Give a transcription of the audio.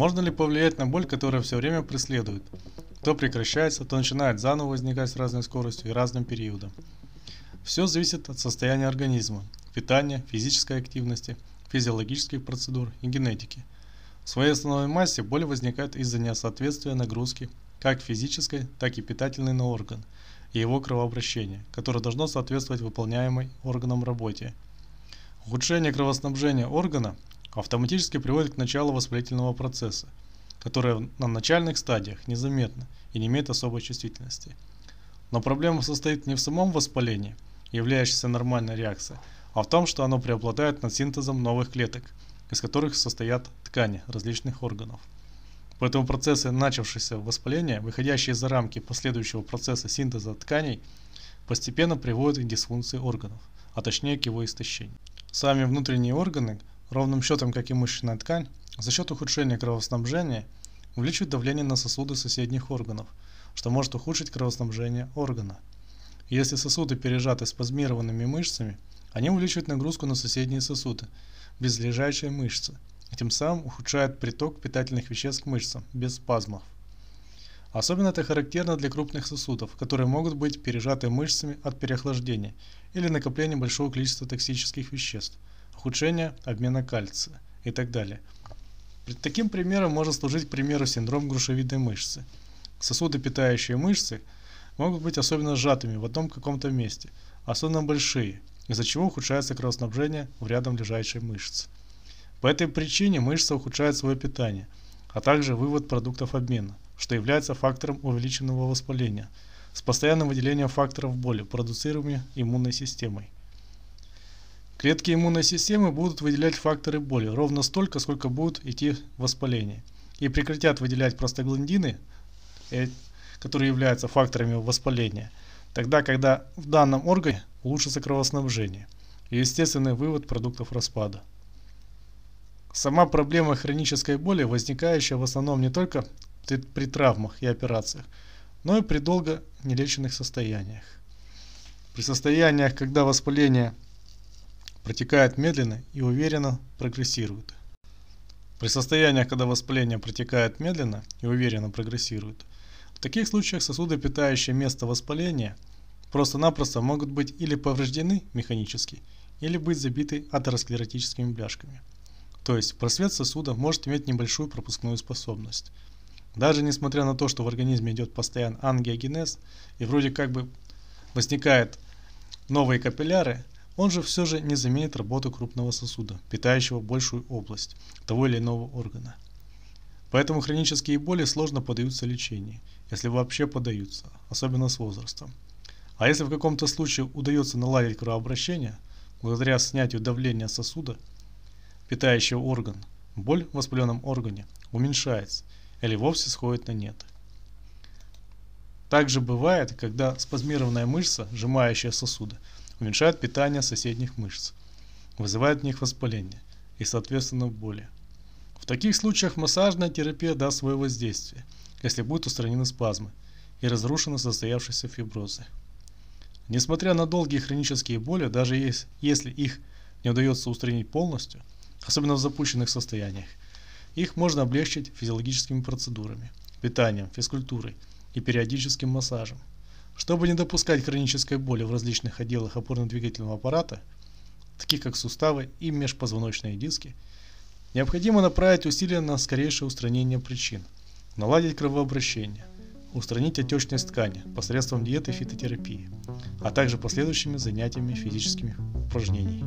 Можно ли повлиять на боль, которая все время преследует? То прекращается, то начинает заново возникать с разной скоростью и разным периодом. Все зависит от состояния организма, питания, физической активности, физиологических процедур и генетики. В своей основной массе боль возникает из-за несоответствия нагрузки как физической, так и питательной на орган и его кровообращения, которое должно соответствовать выполняемой органом работе. Ухудшение кровоснабжения органа автоматически приводит к началу воспалительного процесса, который на начальных стадиях незаметно и не имеет особой чувствительности. Но проблема состоит не в самом воспалении, являющейся нормальной реакцией, а в том, что оно преобладает над синтезом новых клеток, из которых состоят ткани различных органов. Поэтому процессы начавшегося воспаления, выходящие за рамки последующего процесса синтеза тканей, постепенно приводят к дисфункции органов, а точнее к его истощению. Сами внутренние органы ровным счетом как и мышечная ткань, за счет ухудшения кровоснабжения увеличивает давление на сосуды соседних органов, что может ухудшить кровоснабжение органа. Если сосуды пережаты спазмированными мышцами, они увеличивают нагрузку на соседние сосуды, безлежащие мышцы, и тем самым ухудшают приток питательных веществ к мышцам, без спазмов. Особенно это характерно для крупных сосудов, которые могут быть пережаты мышцами от переохлаждения или накопления большого количества токсических веществ – ухудшение обмена кальция и так далее. Таким примером может служить, к примеру, синдром грушевидной мышцы. Сосуды, питающие мышцы, могут быть особенно сжатыми в одном каком-то месте, особенно большие, из-за чего ухудшается кровоснабжение в рядом лежащей мышцы. По этой причине мышца ухудшает свое питание, а также вывод продуктов обмена, что является фактором увеличенного воспаления, с постоянным выделением факторов боли, продуцируемыми иммунной системой. Клетки иммунной системы будут выделять факторы боли ровно столько, сколько будут идти воспаление, и прекратят выделять простагландины, э, которые являются факторами воспаления, тогда, когда в данном органе улучшится кровоснабжение и естественный вывод продуктов распада. Сама проблема хронической боли, возникающая в основном не только при травмах и операциях, но и при долго нелеченных состояниях. При состояниях, когда воспаление – протекает медленно и уверенно прогрессирует. При состояниях, когда воспаление протекает медленно и уверенно прогрессирует, в таких случаях сосуды, питающие место воспаления, просто-напросто могут быть или повреждены механически, или быть забиты атеросклеротическими бляшками. То есть просвет сосуда может иметь небольшую пропускную способность. Даже несмотря на то, что в организме идет постоянно ангиогенез, и вроде как бы возникают новые капилляры – он же все же не заменит работу крупного сосуда, питающего большую область того или иного органа. Поэтому хронические боли сложно поддаются лечению, если вообще поддаются, особенно с возрастом. А если в каком-то случае удается наладить кровообращение, благодаря снятию давления сосуда, питающего орган, боль в воспаленном органе уменьшается или вовсе сходит на нет. Также бывает, когда спазмированная мышца, сжимающая сосуды, уменьшают питание соседних мышц, вызывают в них воспаление и, соответственно, боли. В таких случаях массажная терапия даст свое воздействие, если будут устранены спазмы и разрушены состоявшиеся фиброзы. Несмотря на долгие хронические боли, даже если их не удается устранить полностью, особенно в запущенных состояниях, их можно облегчить физиологическими процедурами, питанием, физкультурой и периодическим массажем. Чтобы не допускать хронической боли в различных отделах опорно-двигательного аппарата, таких как суставы и межпозвоночные диски, необходимо направить усилия на скорейшее устранение причин, наладить кровообращение, устранить отечность ткани посредством диеты и фитотерапии, а также последующими занятиями физическими упражнений.